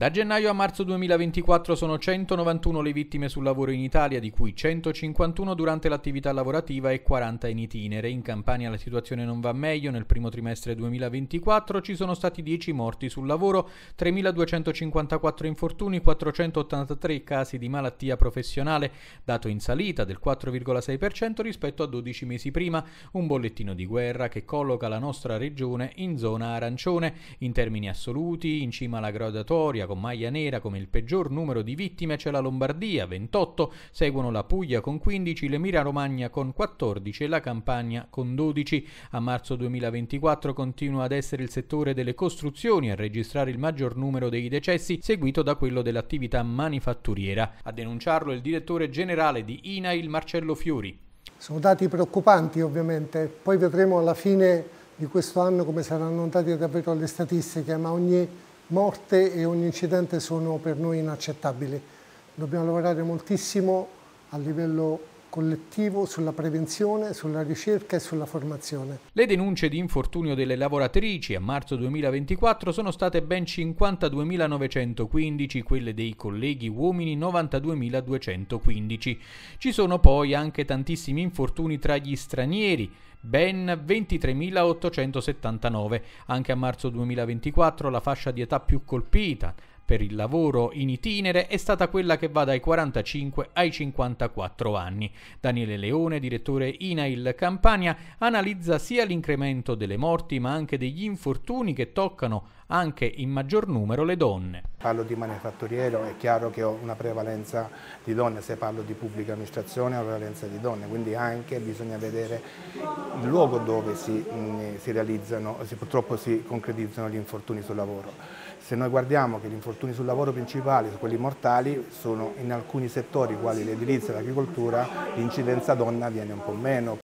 Da gennaio a marzo 2024 sono 191 le vittime sul lavoro in Italia, di cui 151 durante l'attività lavorativa e 40 in itinere. In Campania la situazione non va meglio, nel primo trimestre 2024 ci sono stati 10 morti sul lavoro, 3.254 infortuni, 483 casi di malattia professionale, dato in salita del 4,6% rispetto a 12 mesi prima, un bollettino di guerra che colloca la nostra regione in zona arancione. In termini assoluti, in cima alla gradatoria, con maglia nera come il peggior numero di vittime c'è la Lombardia, 28, seguono la Puglia con 15, l'Emilia Romagna con 14 e la Campania con 12. A marzo 2024 continua ad essere il settore delle costruzioni a registrare il maggior numero dei decessi, seguito da quello dell'attività manifatturiera. A denunciarlo il direttore generale di INAIL Marcello Fiori. Sono dati preoccupanti ovviamente, poi vedremo alla fine di questo anno come saranno andate davvero le statistiche, ma ogni morte e ogni incidente sono per noi inaccettabili. Dobbiamo lavorare moltissimo a livello collettivo sulla prevenzione, sulla ricerca e sulla formazione. Le denunce di infortunio delle lavoratrici a marzo 2024 sono state ben 52.915, quelle dei colleghi uomini 92.215. Ci sono poi anche tantissimi infortuni tra gli stranieri, ben 23.879. Anche a marzo 2024 la fascia di età più colpita per il lavoro in itinere è stata quella che va dai 45 ai 54 anni. Daniele Leone, direttore INAIL Campania, analizza sia l'incremento delle morti ma anche degli infortuni che toccano anche in maggior numero le donne. Parlo di manifatturiero, è chiaro che ho una prevalenza di donne, se parlo di pubblica amministrazione ho una prevalenza di donne, quindi anche bisogna vedere il luogo dove si, si realizzano, si, purtroppo si concretizzano gli infortuni sul lavoro. Se noi guardiamo che gli infortuni sul lavoro principali, quelli mortali, sono in alcuni settori, quali l'edilizia e l'agricoltura, l'incidenza donna viene un po' meno.